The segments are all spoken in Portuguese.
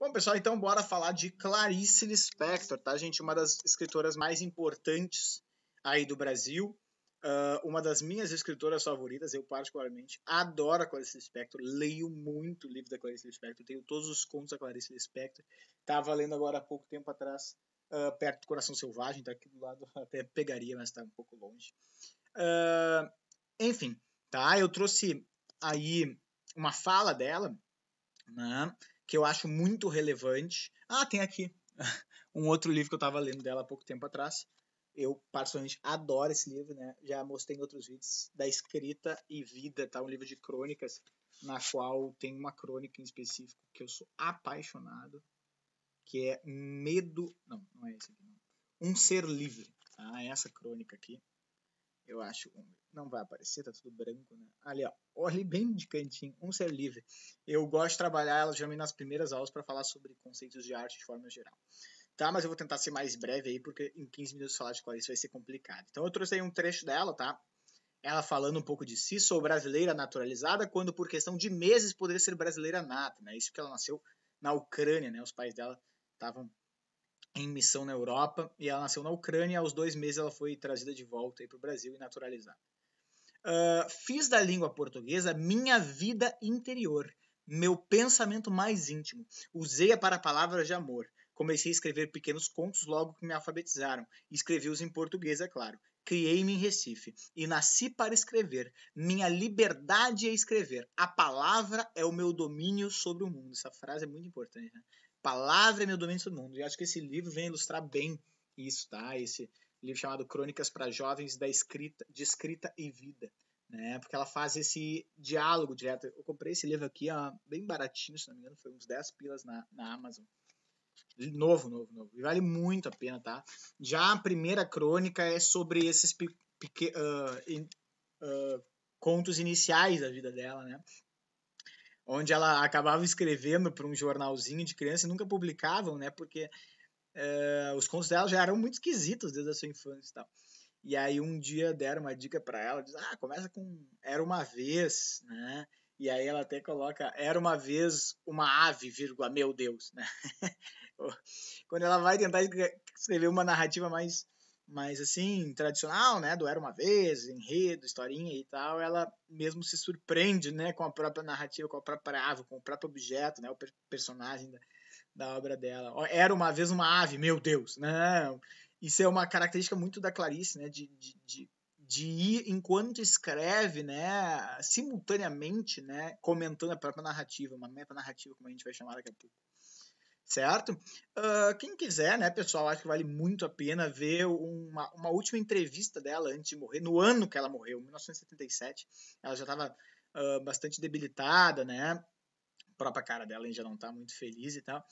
Bom, pessoal, então bora falar de Clarice Lispector, tá, gente? Uma das escritoras mais importantes aí do Brasil. Uh, uma das minhas escritoras favoritas, eu particularmente adoro a Clarice Lispector, leio muito o livro da Clarice Lispector, tenho todos os contos da Clarice Lispector. Estava lendo agora há pouco tempo atrás, uh, perto do Coração Selvagem, tá aqui do lado, até pegaria, mas tá um pouco longe. Uh, enfim, tá? Eu trouxe aí uma fala dela, né? que eu acho muito relevante. Ah, tem aqui um outro livro que eu estava lendo dela há pouco tempo atrás. Eu, particularmente, adoro esse livro, né? Já mostrei em outros vídeos. Da Escrita e Vida, tá? Um livro de crônicas, na qual tem uma crônica em específico que eu sou apaixonado, que é Medo... Não, não é esse aqui, não. Um Ser Livre, tá? Essa crônica aqui eu acho. Não vai aparecer, tá tudo branco, né? Ali, ó, olhe bem de cantinho, um ser livre. Eu gosto de trabalhar ela geralmente nas primeiras aulas para falar sobre conceitos de arte de forma geral. Tá, mas eu vou tentar ser mais breve aí, porque em 15 minutos falar de qual isso vai ser complicado. Então eu trouxe aí um trecho dela, tá? Ela falando um pouco de si, sou brasileira naturalizada, quando por questão de meses poderia ser brasileira nata, né? Isso que ela nasceu na Ucrânia, né? Os pais dela estavam em missão na Europa e ela nasceu na Ucrânia. Aos dois meses ela foi trazida de volta para o Brasil e naturalizada. Uh, fiz da língua portuguesa minha vida interior, meu pensamento mais íntimo. Usei-a para palavras de amor. Comecei a escrever pequenos contos logo que me alfabetizaram. Escrevi-os em português, é claro. Criei-me em Recife e nasci para escrever. Minha liberdade é escrever. A palavra é o meu domínio sobre o mundo. Essa frase é muito importante. Né? palavra é meu domínio sobre o mundo. E acho que esse livro vem ilustrar bem isso, tá? Esse livro chamado Crônicas para Jovens da Escrita, de Escrita e Vida, né? Porque ela faz esse diálogo direto. Eu comprei esse livro aqui, ó, bem baratinho, se não me engano, foi uns 10 pilas na, na Amazon. Novo, novo, novo. E vale muito a pena, tá? Já a primeira crônica é sobre esses pequenos. Uh, uh, contos iniciais da vida dela, né? onde ela acabava escrevendo para um jornalzinho de criança e nunca publicavam, né? Porque uh, os contos dela já eram muito esquisitos desde a sua infância e tal. E aí um dia deram uma dica para ela, diz, ah, começa com era uma vez, né? E aí ela até coloca era uma vez uma ave, vírgula, meu Deus, né? Quando ela vai tentar escrever uma narrativa mais mais assim, tradicional, né, do Era Uma Vez, enredo, historinha e tal, ela mesmo se surpreende, né, com a própria narrativa, com a própria ave, com o próprio objeto, né, o per personagem da, da, obra dela. Era Uma Vez Uma Ave, meu Deus, não né? isso é uma característica muito da Clarice, né, de, de, de, de ir, enquanto escreve, né, simultaneamente, né, comentando a própria narrativa, uma meta narrativa como a gente vai chamar daqui a pouco certo? Uh, quem quiser, né, pessoal, acho que vale muito a pena ver uma, uma última entrevista dela antes de morrer, no ano que ela morreu, 1977. Ela já estava uh, ah, bastante debilitada, né? A própria cara dela já não está muito feliz e tal.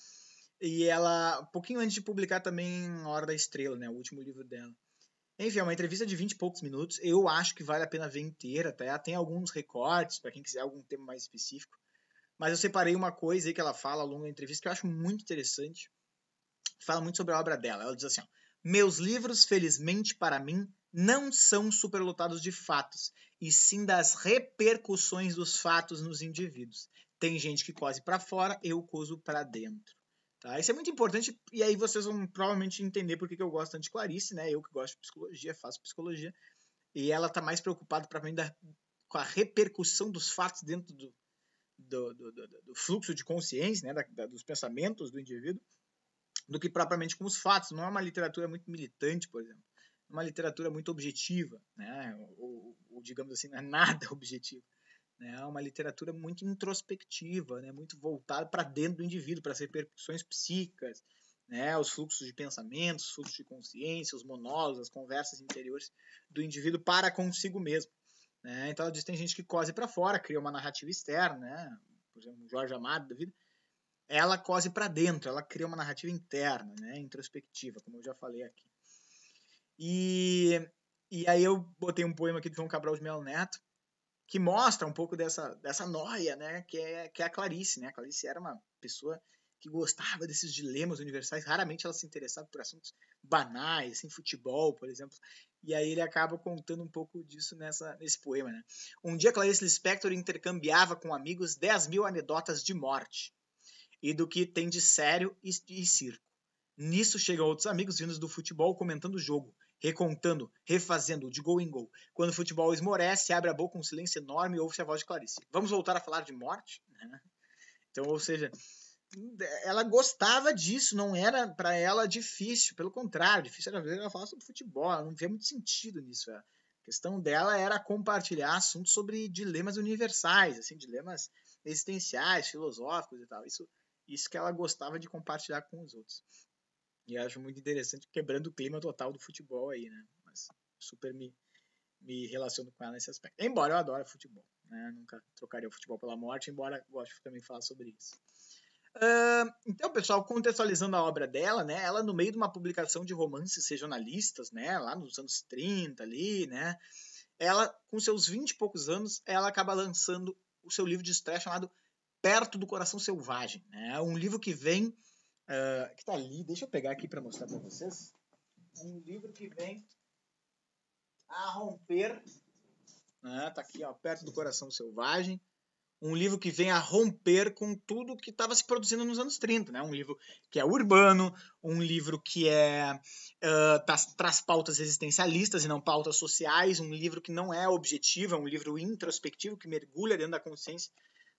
E ela, um pouquinho antes de publicar também Hora da Estrela, né, o último livro dela. Enfim, é uma entrevista de 20 e poucos minutos. Eu acho que vale a pena ver inteira, tá? Tem alguns recortes para quem quiser algum tema mais específico. Mas eu separei uma coisa aí que ela fala ao longo da entrevista que eu acho muito interessante. Fala muito sobre a obra dela. Ela diz assim: ó, Meus livros, felizmente para mim, não são superlotados de fatos, e sim das repercussões dos fatos nos indivíduos. Tem gente que cose para fora, eu coso para dentro. Tá? Isso é muito importante, e aí vocês vão provavelmente entender por que eu gosto tanto de Clarice, né? Eu que gosto de psicologia, faço psicologia, e ela tá mais preocupada, para mim, da, com a repercussão dos fatos dentro do, do, do, do, do fluxo de consciência, né, da, da, dos pensamentos do indivíduo, do que propriamente com os fatos. Não é uma literatura muito militante, por exemplo. É uma literatura muito objetiva, né, ou, ou digamos assim, não é nada objetivo, né. é uma literatura muito introspectiva, né, muito voltada para dentro do indivíduo, para as repercussões psíquicas, né, os fluxos de pensamentos, os fluxos de consciência, os monólogos, as conversas interiores do indivíduo para consigo mesmo. Né? Então ela diz que tem gente que cose para fora, cria uma narrativa externa, né? por exemplo, Jorge Amado da vida. Ela cose para dentro, ela cria uma narrativa interna, né? introspectiva, como eu já falei aqui. E, e aí eu botei um poema aqui de João Cabral de Melo Neto, que mostra um pouco dessa, dessa noia, né? Que é, que é a Clarice, né? A Clarice era uma pessoa que gostava desses dilemas universais, raramente ela se interessava por assuntos banais, assim, futebol, por exemplo. E aí ele acaba contando um pouco disso nessa, nesse poema. Né? Um dia Clarice Lispector intercambiava com amigos 10 mil anedotas de morte e do que tem de sério e, e circo. Nisso chegam outros amigos vindos do futebol comentando o jogo, recontando, refazendo de gol em gol. Quando o futebol esmorece, abre a boca um silêncio enorme e ouve-se a voz de Clarice. Vamos voltar a falar de morte? Então, ou seja, ela gostava disso, não era para ela difícil, pelo contrário, difícil era ver ela falar sobre futebol, ela não via muito sentido nisso. É. A questão dela era compartilhar assuntos sobre dilemas universais, assim, dilemas existenciais, filosóficos e tal. Isso, isso que ela gostava de compartilhar com os outros. E acho muito interessante, quebrando o clima total do futebol aí, né? Mas super me, me relaciono com ela nesse aspecto. Embora eu adore futebol, né? Nunca trocaria o futebol pela morte, embora goste também de falar sobre isso então, pessoal, contextualizando a obra dela, né? Ela, no meio de uma publicação de romances regionalistas, né? Lá nos anos 30 ali, né? Ela, com seus 20 e poucos anos, ela acaba lançando o seu livro de estreia chamado Perto do Coração Selvagem, né? Um livro que vem... Uh, que tá ali, deixa eu pegar aqui para mostrar para vocês. Um livro que vem a romper... Né? Tá aqui, ó, Perto do Coração Selvagem um livro que vem a romper com tudo que estava se produzindo nos anos 30, né? Um livro que é urbano, um livro que é uh, traz, traz pautas existencialistas e não pautas sociais, um livro que não é objetivo, é um livro introspectivo que mergulha dentro da consciência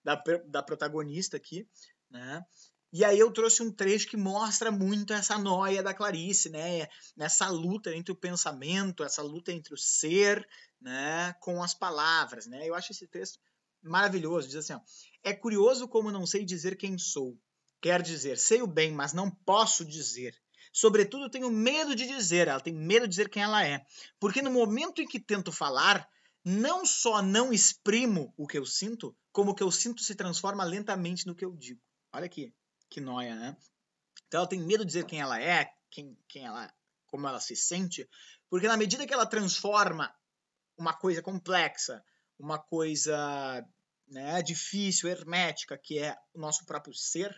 da, da protagonista aqui, né? E aí eu trouxe um trecho que mostra muito essa noia da Clarice, né? Nessa luta entre o pensamento, essa luta entre o ser, né, com as palavras, né? Eu acho esse texto maravilhoso, diz assim: ó, É curioso como não sei dizer quem sou. Quer dizer, sei o bem, mas não posso dizer. Sobretudo, tenho medo de dizer, ela tem medo de dizer quem ela é. Porque no momento em que tento falar, não só não exprimo o que eu sinto, como o que eu sinto se transforma lentamente no que eu digo. Olha aqui, que noia, né? Então ela tem medo de dizer quem ela é, quem, quem ela, como ela se sente, porque na medida que ela transforma uma coisa complexa uma coisa né, difícil, hermética, que é o nosso próprio ser,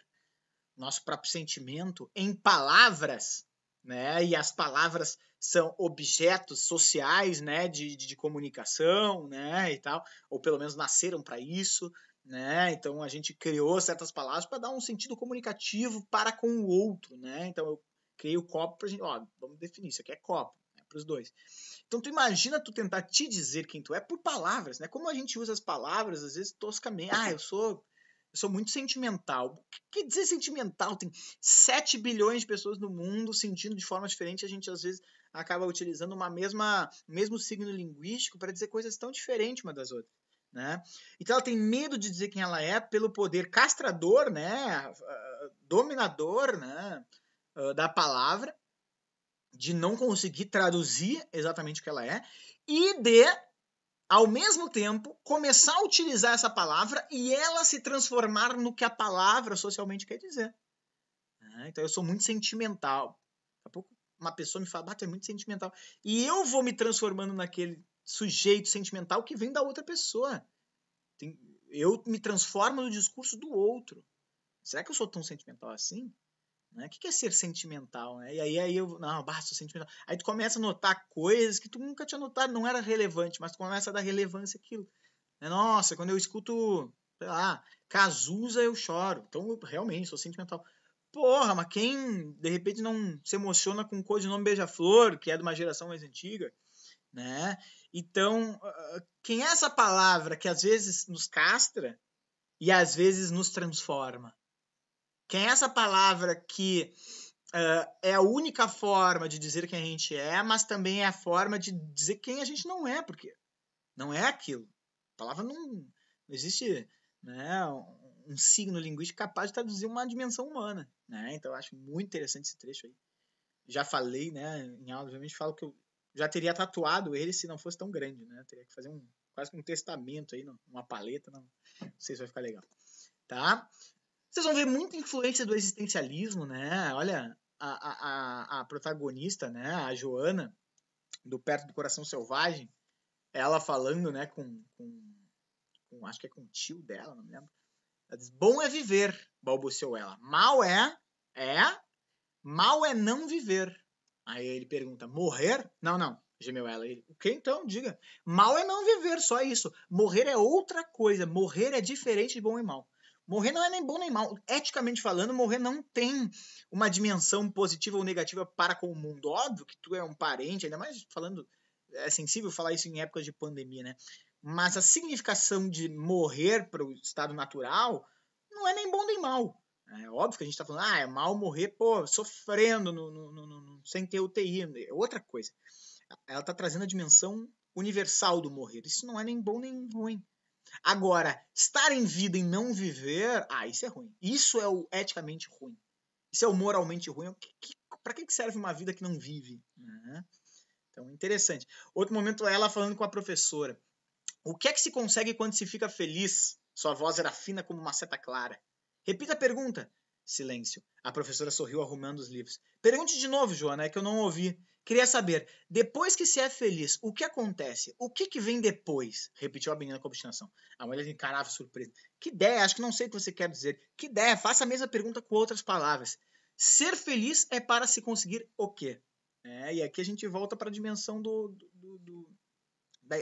nosso próprio sentimento, em palavras, né? E as palavras são objetos sociais, né, de, de, de comunicação, né, e tal, ou pelo menos nasceram para isso, né? Então a gente criou certas palavras para dar um sentido comunicativo para com o outro, né? Então eu criei o copo para gente, ó, vamos definir isso aqui é copo né, para os dois. Então tu imagina tu tentar te dizer quem tu é por palavras, né? Como a gente usa as palavras, às vezes, toscamente. Ah, eu sou. Eu sou muito sentimental. O que, dizer sentimental? Tem 7 bilhões de pessoas no mundo sentindo de forma diferente, a gente às vezes acaba utilizando uma mesma mesmo signo linguístico para dizer coisas tão diferentes uma das outras. Né? Então ela tem medo de dizer quem ela é pelo poder castrador, né? dominador né? Ah, da palavra, de não conseguir traduzir exatamente o que ela é e de ao mesmo tempo, começar a utilizar essa palavra e ela se transformar no que a palavra socialmente quer dizer. É, então, eu sou muito sentimental. Daqui a pouco, uma pessoa me fala, ah, tu é muito sentimental. E eu vou me transformando naquele sujeito sentimental que vem da outra pessoa. Eu me transformo no discurso do outro. Será que eu sou tão sentimental assim? Né? O que é ser sentimental? Né? E aí, aí eu, não, basta sentimental. Aí tu começa a notar coisas que tu nunca tinha notado, não era relevante, mas tu começa a dar relevância àquilo. Né? Nossa, quando eu escuto, sei lá, Cazuza, eu choro. Então, eu realmente, sou sentimental. Porra, mas quem de repente não se emociona com o nome Beija-Flor, que é de uma geração mais antiga, né? Então, ah, quem é essa palavra que às vezes nos castra e às vezes nos transforma? que é essa palavra que uh, é a única forma de dizer quem a gente é, mas também é a forma de dizer quem a gente não é, porque não é aquilo. A palavra não, não existe né, um signo linguístico capaz de traduzir uma dimensão humana. Né? Então, eu acho muito interessante esse trecho aí. Já falei né, em aula, obviamente, falo que eu já teria tatuado ele se não fosse tão grande. Né? Eu teria que fazer um, quase um testamento aí, uma paleta. Não, não sei se vai ficar legal. Tá? Vocês vão ver muita influência do existencialismo, né? Olha, a, a, a protagonista, né? A Joana, do Perto do Coração Selvagem, ela falando, né, com, com, com acho que é com o tio dela, não me lembro. Ela diz, bom é viver, balbuciou ela. Mal é, é, mal é não viver. Aí ele pergunta, morrer? Não, não, gemeu ela. Ele, o que então? Diga. Mal é não viver, só isso. Morrer é outra coisa. Morrer é diferente de bom e mal. Morrer não é nem bom nem mal. Eticamente falando, morrer não tem uma dimensão positiva ou negativa para com o mundo. Óbvio que tu é um parente, ainda mais falando. É sensível falar isso em épocas de pandemia, né? Mas a significação de morrer para o estado natural não é nem bom nem mal. É óbvio que a gente está falando, ah, é mal morrer, pô, sofrendo, no, no, no, sem ter UTI, é outra coisa. Ela está trazendo a dimensão universal do morrer. Isso não é nem bom nem ruim. Agora, estar em vida e não viver, ah, isso é ruim. Isso é o eticamente ruim. Isso é o moralmente ruim. É Para que serve uma vida que não vive? Né? Então, interessante. Outro momento, é ela falando com a professora. O que é que se consegue quando se fica feliz? Sua voz era fina como uma seta clara. Repita a pergunta. Silêncio. A professora sorriu arrumando os livros. Pergunte de novo, Joana, é que eu não ouvi. Queria saber, depois que se é feliz, o que acontece? O que, que vem depois? Repetiu a menina com obstinação. A mulher encarava surpresa. Que ideia, acho que não sei o que você quer dizer. Que ideia, faça a mesma pergunta com outras palavras. Ser feliz é para se conseguir o quê? É, e aqui a gente volta para a dimensão do, do, do,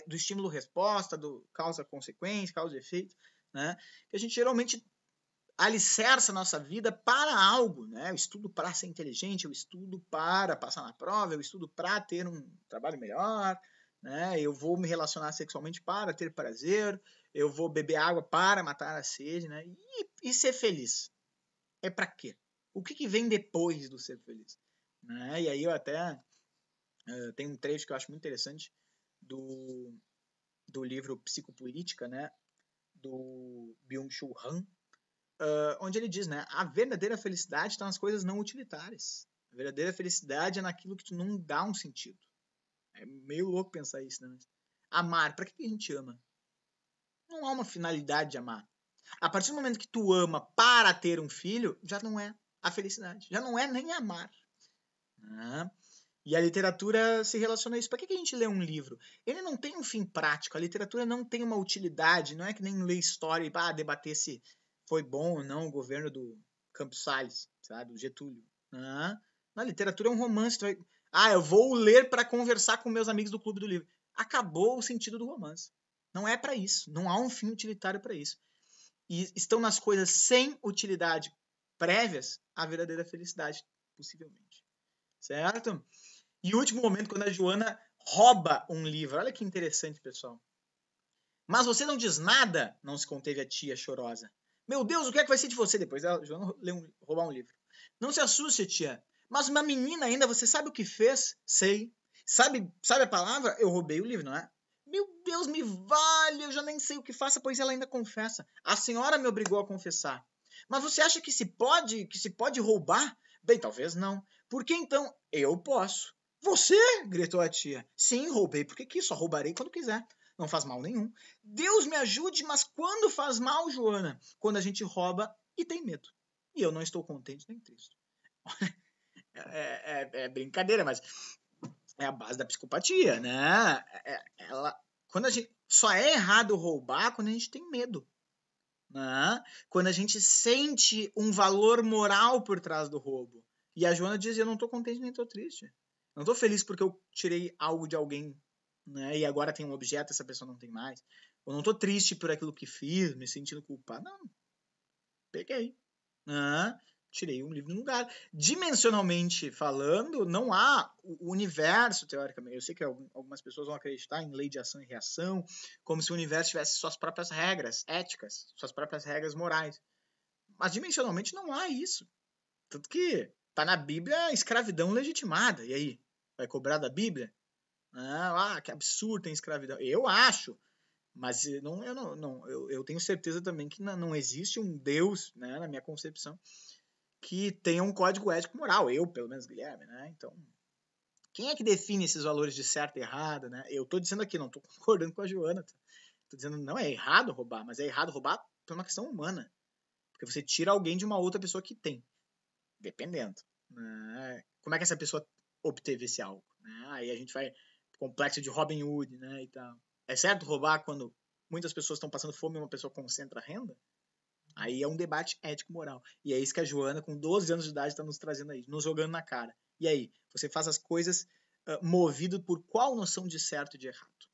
do estímulo-resposta, do causa-consequência, causa-efeito, né? que a gente geralmente alicerça a nossa vida para algo, né? Eu estudo para ser inteligente, eu estudo para passar na prova, eu estudo para ter um trabalho melhor, né? Eu vou me relacionar sexualmente para ter prazer, eu vou beber água para matar a sede, né? E, e ser feliz é para quê? O que, que, vem depois do ser feliz? Né? E aí eu até uh, um trecho que eu acho muito interessante do, do livro Psicopolítica, né? Do Byung-Chul Han, uh, onde ele diz, né? A verdadeira felicidade está nas coisas não utilitárias. A verdadeira felicidade é naquilo que tu não dá um sentido. É meio louco pensar isso, né? amar, para que a gente ama? Não há uma finalidade de amar. A partir do momento que tu ama para ter um filho, já não é a felicidade. Já não é nem amar. Ah. E a literatura se relaciona a isso. Para que a gente lê um livro? Ele não tem um fim prático. A literatura não tem uma utilidade. Não é que nem ler história e ah, debater se foi bom ou não o governo do Campos Salles, sabe? O Getúlio. Ah, na literatura é um romance. Ah, eu vou ler para conversar com meus amigos do Clube do Livro. Acabou o sentido do romance. Não é para isso. Não há um fim utilitário para isso. E estão nas coisas sem utilidade prévias a verdadeira felicidade, possivelmente. Certo? E o último momento, quando a Joana rouba um livro. Olha que interessante, pessoal. Mas você não diz nada, não se conteve a tia chorosa. Meu Deus, o que é que vai ser de você? Depois ela, Joana, um, roubar um livro. Não se assuste, tia. Mas uma menina ainda, você sabe o que fez? Sei. Sabe, sabe a palavra? Eu roubei o livro, não é? Meu Deus, me vale, eu já nem sei o que faça, pois ela ainda confessa. A senhora me obrigou a confessar. Mas você acha que se pode, que se pode roubar? Bem, talvez não. Por que então? Eu posso. Você? gritou a tia. Sim, roubei. Por que, que só roubarei quando quiser? não faz mal nenhum. Deus me ajude, mas quando faz mal, Joana? Quando a gente rouba e tem medo. E eu não estou contente nem triste. É, é, é brincadeira, mas é a base da psicopatia, né? É, ela, quando a gente só é errado roubar quando a gente tem medo. Né? Quando a gente sente um valor moral por trás do roubo. E a Joana diz: Eu não estou contente nem estou triste. Não estou feliz porque eu tirei algo de alguém né? E agora tem um objeto, essa pessoa não tem mais. Eu não tô triste por aquilo que fiz, me sentindo culpado. Não. Peguei. Ah, tirei um livro de um lugar. Dimensionalmente falando, não há o universo, teoricamente. Eu sei que algumas pessoas vão acreditar em lei de ação e reação, como se o universo tivesse suas próprias regras éticas, suas próprias regras morais. Mas dimensionalmente não há isso. Tanto que tá na Bíblia escravidão legitimada. E aí? Vai cobrar da Bíblia? Ah, que absurdo tem escravidão. Eu acho, mas não, eu, não, não eu, eu, tenho certeza também que não, não existe um Deus, né, na minha concepção, que tenha um código ético moral. Eu, pelo menos, Guilherme, né? Então, quem é que define esses valores de certo e errado, né? Eu estou dizendo aqui, não estou concordando com a Joana. Estou tá? dizendo, não é errado roubar, mas é errado roubar por uma questão humana. Porque você tira alguém de uma outra pessoa que tem. Dependendo. Né? Como é que essa pessoa obteve esse algo? Né? Aí a gente vai complexo de Robin Hood, né, e tal. É certo roubar quando muitas pessoas estão passando fome e uma pessoa concentra a renda? Aí é um debate ético-moral. E é isso que a Joana, com 12 anos de idade, está nos trazendo aí, nos jogando na cara. E aí, você faz as coisas uh, movido por qual noção de certo e de errado?